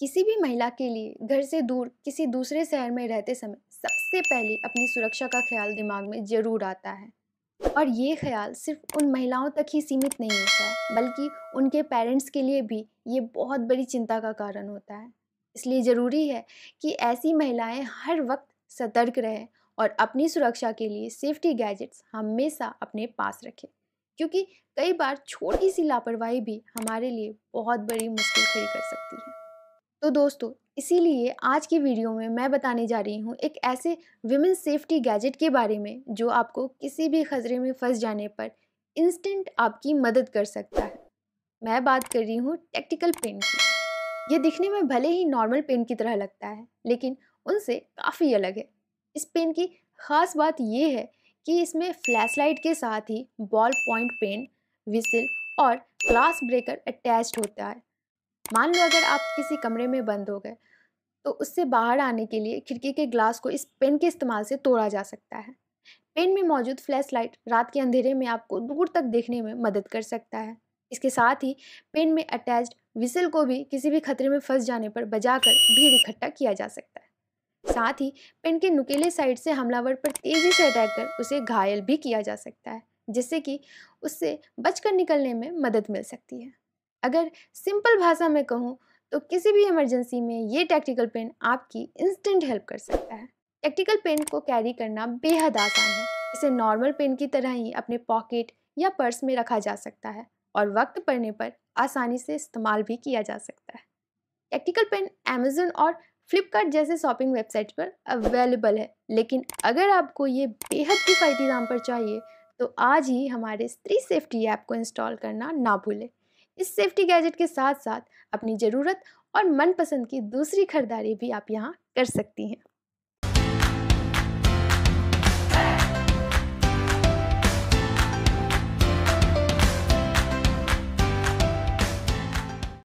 किसी भी महिला के लिए घर से दूर किसी दूसरे शहर में रहते समय सबसे पहले अपनी सुरक्षा का ख्याल दिमाग में ज़रूर आता है और ये ख्याल सिर्फ उन महिलाओं तक ही सीमित नहीं होता है बल्कि उनके पेरेंट्स के लिए भी ये बहुत बड़ी चिंता का कारण होता है इसलिए ज़रूरी है कि ऐसी महिलाएं हर वक्त सतर्क रहें और अपनी सुरक्षा के लिए सेफ्टी गैजेट्स हमेशा अपने पास रखें क्योंकि कई बार छोटी सी लापरवाही भी हमारे लिए बहुत बड़ी मुश्किल खड़ी कर सकती है तो दोस्तों इसीलिए आज की वीडियो में मैं बताने जा रही हूँ एक ऐसे विमेन सेफ्टी गैजेट के बारे में जो आपको किसी भी खतरे में फंस जाने पर इंस्टेंट आपकी मदद कर सकता है मैं बात कर रही हूँ टेक्टिकल पेन की ये दिखने में भले ही नॉर्मल पेन की तरह लगता है लेकिन उनसे काफ़ी अलग है इस पेन की ख़ास बात यह है कि इसमें फ्लैशलाइट के साथ ही बॉल पॉइंट पेन विसिल और ग्लास ब्रेकर अटैच होता है मान लो अगर आप किसी कमरे में बंद हो गए तो उससे बाहर आने के लिए खिड़की के ग्लास को इस पेन के इस्तेमाल से तोड़ा जा सकता है पेन में मौजूद फ्लैश लाइट रात के अंधेरे में आपको दूर तक देखने में मदद कर सकता है इसके साथ ही पेन में अटैच्ड विसल को भी किसी भी खतरे में फंस जाने पर बजाकर भीड़ इकट्ठा किया जा सकता है साथ ही पेन के नुकीले साइड से हमलावर पर तेज़ी से अटैक कर उसे घायल भी किया जा सकता है जिससे कि उससे बचकर निकलने में मदद मिल सकती है अगर सिंपल भाषा में कहूँ तो किसी भी इमरजेंसी में ये टैक्टिकल पेन आपकी इंस्टेंट हेल्प कर सकता है टैक्टिकल पेन को कैरी करना बेहद आसान है इसे नॉर्मल पेन की तरह ही अपने पॉकेट या पर्स में रखा जा सकता है और वक्त पड़ने पर आसानी से इस्तेमाल भी किया जा सकता है टैक्टिकल पेन अमेजोन और फ्लिपकार्ट जैसे शॉपिंग वेबसाइट पर अवेलेबल है लेकिन अगर आपको ये बेहद किफ़ायती दाम पर चाहिए तो आज ही हमारे स्त्री सेफ्टी ऐप को इंस्टॉल करना ना भूलें इस सेफ्टी गैजेट के साथ साथ अपनी ज़रूरत और मनपसंद की दूसरी खरीदारी भी आप यहाँ कर सकती हैं